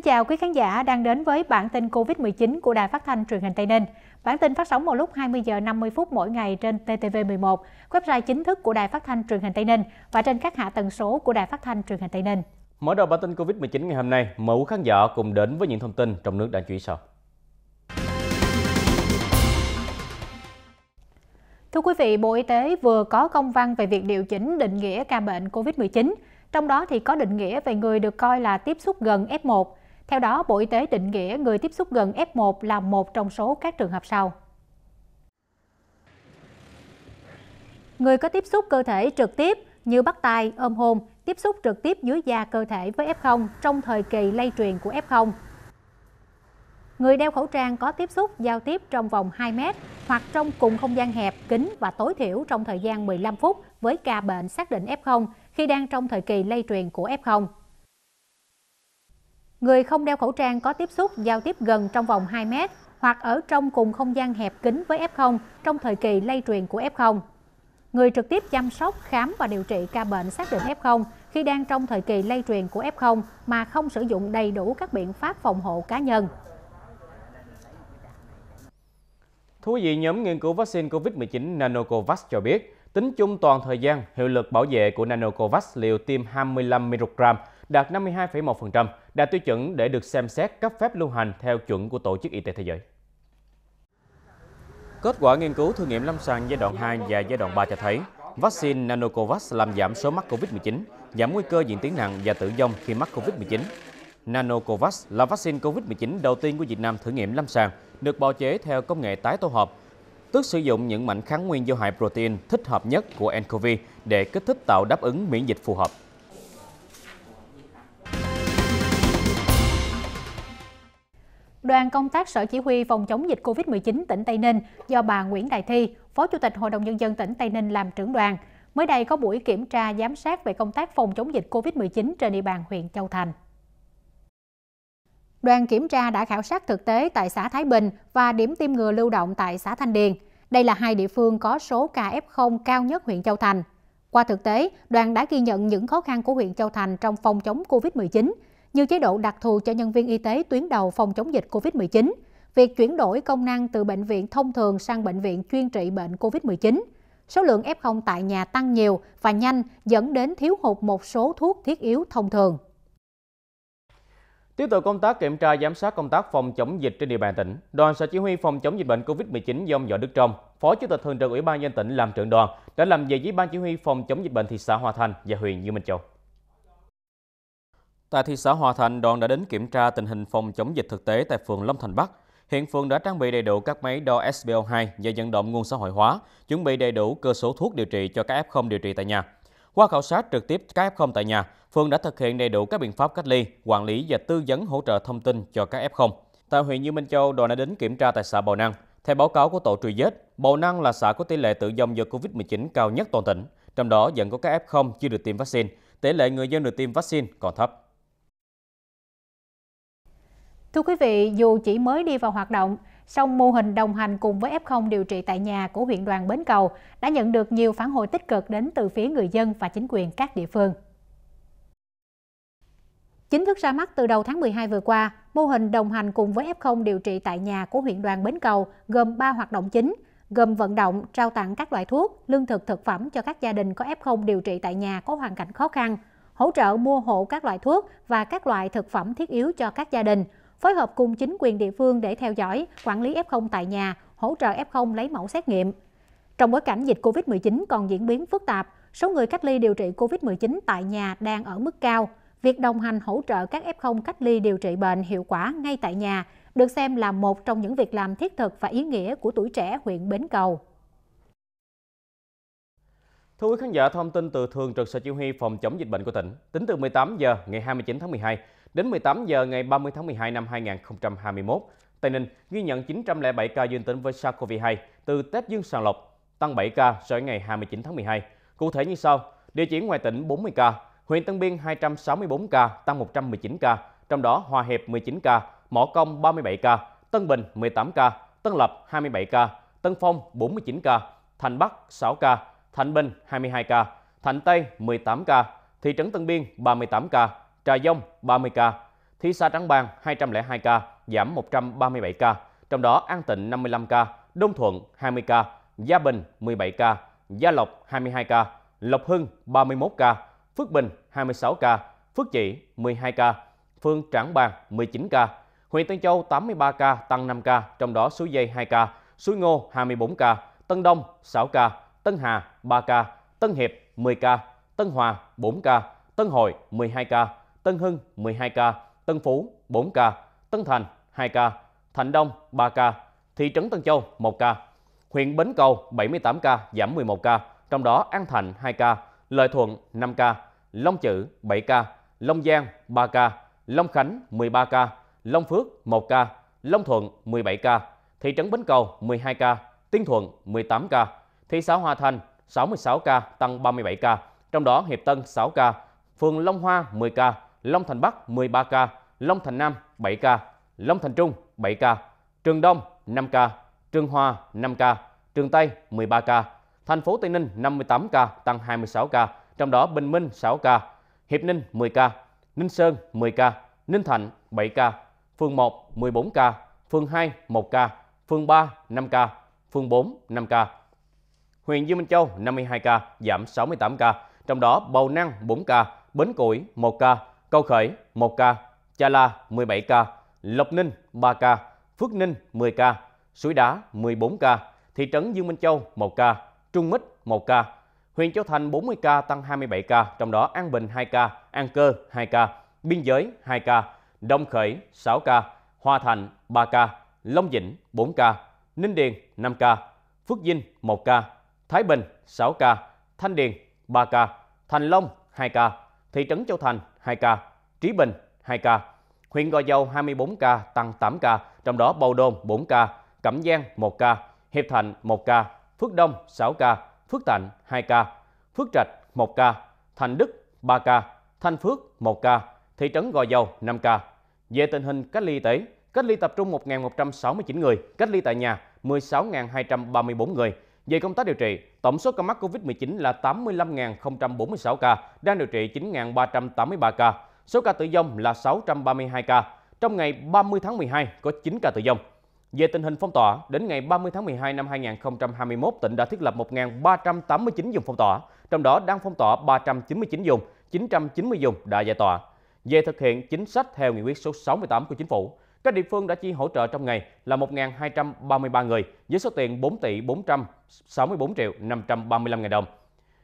Xin chào quý khán giả đang đến với bản tin COVID-19 của Đài Phát thanh Truyền hình Tây Ninh. Bản tin phát sóng vào lúc 20 giờ 50 phút mỗi ngày trên TTV11, website chính thức của Đài Phát thanh Truyền hình Tây Ninh và trên các hạ tần số của Đài Phát thanh Truyền hình Tây Ninh. Mở đầu bản tin COVID-19 ngày hôm nay, mời quý khán giả cùng đến với những thông tin trong nước đang chú ý sau. Thưa quý vị, Bộ Y tế vừa có công văn về việc điều chỉnh định nghĩa ca bệnh COVID-19 trong đó thì có định nghĩa về người được coi là tiếp xúc gần F1. Theo đó, Bộ Y tế định nghĩa người tiếp xúc gần F1 là một trong số các trường hợp sau. Người có tiếp xúc cơ thể trực tiếp như bắt tay, ôm hôn, tiếp xúc trực tiếp dưới da cơ thể với F0 trong thời kỳ lây truyền của F0. Người đeo khẩu trang có tiếp xúc giao tiếp trong vòng 2 mét hoặc trong cùng không gian hẹp, kín và tối thiểu trong thời gian 15 phút với ca bệnh xác định F0 khi đang trong thời kỳ lây truyền của F0. Người không đeo khẩu trang có tiếp xúc giao tiếp gần trong vòng 2 mét hoặc ở trong cùng không gian hẹp kín với F0 trong thời kỳ lây truyền của F0. Người trực tiếp chăm sóc, khám và điều trị ca bệnh xác định F0 khi đang trong thời kỳ lây truyền của F0 mà không sử dụng đầy đủ các biện pháp phòng hộ cá nhân. Thú vị, nhóm nghiên cứu vaccine COVID-19 Nanocovax cho biết, tính chung toàn thời gian, hiệu lực bảo vệ của Nanocovax liều tiêm 25 microgram đạt 52,1%, đạt tiêu chuẩn để được xem xét cấp phép lưu hành theo chuẩn của Tổ chức Y tế Thế giới. Kết quả nghiên cứu thử nghiệm lâm sàng giai đoạn 2 và giai đoạn 3 cho thấy vaccine Nanocovax làm giảm số mắc COVID-19, giảm nguy cơ diễn tiến nặng và tử vong khi mắc COVID-19. Nanocovax là vaccine COVID-19 đầu tiên của Việt Nam thử nghiệm lâm sàng, được bào chế theo công nghệ tái tổ hợp, tức sử dụng những mảnh kháng nguyên vô hại protein thích hợp nhất của nCoV để kích thích tạo đáp ứng miễn dịch phù hợp. đoàn công tác Sở Chỉ huy phòng chống dịch COVID-19 tỉnh Tây Ninh do bà Nguyễn Đại Thi, Phó Chủ tịch Hội đồng Nhân dân tỉnh Tây Ninh làm trưởng đoàn, mới đây có buổi kiểm tra giám sát về công tác phòng chống dịch COVID-19 trên địa bàn huyện Châu Thành. Đoàn kiểm tra đã khảo sát thực tế tại xã Thái Bình và điểm tiêm ngừa lưu động tại xã Thanh Điền. Đây là hai địa phương có số ca F0 cao nhất huyện Châu Thành. Qua thực tế, đoàn đã ghi nhận những khó khăn của huyện Châu Thành trong phòng chống COVID-19, như chế độ đặc thù cho nhân viên y tế tuyến đầu phòng chống dịch COVID-19, việc chuyển đổi công năng từ bệnh viện thông thường sang bệnh viện chuyên trị bệnh COVID-19. Số lượng F0 tại nhà tăng nhiều và nhanh dẫn đến thiếu hụt một số thuốc thiết yếu thông thường. Tiếp tục công tác kiểm tra giám sát công tác phòng chống dịch trên địa bàn tỉnh, đoàn Sở Chỉ huy phòng chống dịch bệnh COVID-19 do ông Võ Đức Trong, Phó Chủ tịch Thường trực Ủy ban nhân tỉnh làm trưởng đoàn đã làm việc với Ban Chỉ huy phòng chống dịch bệnh thị xã Hòa Thành và huyện Dương Minh Châu. Tại thị xã Hòa Thành, đoàn đã đến kiểm tra tình hình phòng chống dịch thực tế tại phường Long Thành Bắc. Hiện phường đã trang bị đầy đủ các máy đo SPO2 và dẫn động nguồn xã hội hóa, chuẩn bị đầy đủ cơ số thuốc điều trị cho các F0 điều trị tại nhà. Qua khảo sát trực tiếp các F0 tại nhà, phường đã thực hiện đầy đủ các biện pháp cách ly, quản lý và tư vấn hỗ trợ thông tin cho các F0. Tại huyện Như Minh Châu, đoàn đã đến kiểm tra tại xã Bầu Năng. Theo báo cáo của tổ truy vết, Bầu Năng là xã có tỷ lệ tử vong do Covid-19 cao nhất toàn tỉnh. Trong đó, vẫn có các F0 chưa được tiêm vaccine, tỷ lệ người dân được tiêm vaccine còn thấp. Thưa quý vị, dù chỉ mới đi vào hoạt động, song mô hình đồng hành cùng với F0 điều trị tại nhà của huyện đoàn Bến Cầu đã nhận được nhiều phản hồi tích cực đến từ phía người dân và chính quyền các địa phương. Chính thức ra mắt từ đầu tháng 12 vừa qua, mô hình đồng hành cùng với F0 điều trị tại nhà của huyện đoàn Bến Cầu gồm 3 hoạt động chính, gồm vận động, trao tặng các loại thuốc, lương thực thực phẩm cho các gia đình có F0 điều trị tại nhà có hoàn cảnh khó khăn, hỗ trợ mua hộ các loại thuốc và các loại thực phẩm thiết yếu cho các gia đình – phối hợp cùng chính quyền địa phương để theo dõi, quản lý F0 tại nhà, hỗ trợ F0 lấy mẫu xét nghiệm. Trong bối cảnh dịch COVID-19 còn diễn biến phức tạp, số người cách ly điều trị COVID-19 tại nhà đang ở mức cao. Việc đồng hành hỗ trợ các F0 cách ly điều trị bệnh hiệu quả ngay tại nhà được xem là một trong những việc làm thiết thực và ý nghĩa của tuổi trẻ huyện Bến Cầu. Thưa quý khán giả, thông tin từ Thường trực Sở Chỉ huy Phòng chống dịch bệnh của tỉnh. Tính từ 18 giờ ngày 29 tháng 12, Đến 18 giờ ngày 30 tháng 12 năm 2021, Tây Ninh ghi nhận 907 ca dương tính với SARS-CoV-2 từ tết dương sàng lọc, tăng 7 ca so với ngày 29 tháng 12. Cụ thể như sau: địa chỉ ngoài tỉnh 40 ca, huyện Tân Biên 264 ca, tăng 119 ca, trong đó Hòa Hiệp 19 ca, Mỏ Công 37 ca, Tân Bình 18 ca, Tân Lập 27 ca, Tân Phong 49 ca, Thành Bắc 6 ca, Thành Bình 22 ca, Thành Tây 18 ca, thị trấn Tân Biên 38 ca, Trà Dông 30 ca, thị xã Trắng Bàng 202 ca, giảm 137 ca, trong đó An Tịnh 55 ca, Đông Thuận 20 ca, Gia Bình 17 ca, Gia Lộc 22 ca, Lộc Hưng 31 ca, Phước Bình 26 ca, Phước Chỉ 12 ca, Phương Trảng Bàng 19 ca, huyện Tân Châu 83 ca, tăng 5 ca, trong đó Suối Dây 2 ca, Suối Ngô 24 ca, Tân Đông 6 ca, Tân Hà 3 ca, Tân Hiệp 10 ca, Tân Hòa 4 ca, Tân Hội 12 ca, Tân Hưng 12 ca, Tân Phú 4 ca, Tân Thành 2 ca, Thành Đông 3 ca, thị trấn Tân Châu 1 ca, huyện Bến Cầu 78 ca, giảm 11 ca, trong đó An Thành 2 ca, Lợi Thuận 5 ca, Long Chữ 7 ca, Long Giang 3 ca, Long Khánh 13 ca, Long Phước 1 ca, Long Thuận 17 ca, thị trấn Bến Cầu 12 ca, Tiên Thuận 18 ca, thị xã Hòa Thành 66 ca, tăng 37 ca, trong đó Hiệp Tân 6 ca, phường Long Hoa 10 ca, Long Thành Bắc 13 ca, Long Thành Nam 7 ca, Long Thành Trung 7 ca, Trường Đông 5 ca, Trường Hòa 5 ca, Trường Tây 13 ca, thành phố Tây Ninh 58 ca, tăng 26 ca, trong đó Bình Minh 6 ca, Hiệp Ninh 10 ca, Ninh Sơn 10 ca, Ninh Thạnh 7 ca, phường 1 14 ca, phường 2 1 ca, phường 3 5 ca, phường 4 5 ca. Huyện Dương Minh Châu 52 ca, giảm 68 ca, trong đó Bầu Năng 4 ca, Bến Củi 1 ca, Câu Khởi 1 ca, Cha La 17 ca, Lộc Ninh 3 ca, Phước Ninh 10 ca, Suối Đá 14 ca, thị trấn Dương Minh Châu 1 ca, Trung Mít 1 ca, huyện Châu Thành 40 ca tăng 27 ca, trong đó An Bình 2 ca, An Cơ 2 ca, Biên Giới 2 ca, Đông Khởi 6 ca, Hòa Thành 3 ca, Long Vĩnh 4 ca, Ninh Điền 5 ca, Phước Vinh 1 ca, Thái Bình 6 ca, Thanh Điền 3 ca, Thành Long 2 ca, thị trấn Châu Thành 2 ca, Trí Bình 2 ca, huyện Gò Dầu 24 ca tăng 8 ca, trong đó Bầu Đôn 4 ca, Cẩm Giang 1 ca, Hiệp Thạnh 1 ca, Phước Đông 6 ca, Phước Thạnh 2 ca, Phước Trạch 1 ca, Thành Đức 3 ca, Thanh Phước 1 ca, thị trấn Gò Dầu 5 ca. Về tình hình cách ly y tế, cách ly tập trung 1.169 người, cách ly tại nhà 16.234 người, về công tác điều trị, tổng số ca mắc COVID-19 là 85.046 ca, đang điều trị 9.383 ca. Số ca tử vong là 632 ca. Trong ngày 30 tháng 12 có 9 ca tử vong. Về tình hình phong tỏa, đến ngày 30 tháng 12 năm 2021, tỉnh đã thiết lập 1.389 dùng phong tỏa, trong đó đang phong tỏa 399 vùng, 990 dùng đã giải tỏa. Về thực hiện chính sách theo nghị quyết số 68 của Chính phủ, các địa phương đã chi hỗ trợ trong ngày là 1.233 người với số tiền 4 tỷ 464 triệu 535 ngàn đồng.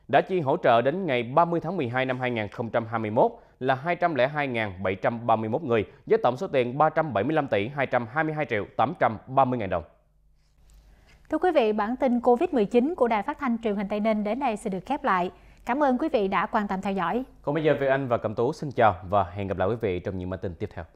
Đã chi hỗ trợ đến ngày 30 tháng 12 năm 2021 là 202.731 người với tổng số tiền 375 tỷ 222 triệu 830 ngàn đồng. Thưa quý vị, bản tin COVID-19 của Đài Phát thanh Truyền hình Tây Ninh đến đây sẽ được khép lại. Cảm ơn quý vị đã quan tâm theo dõi. Còn bây giờ Việt Anh và Cẩm Tú xin chào và hẹn gặp lại quý vị trong những bản tin tiếp theo.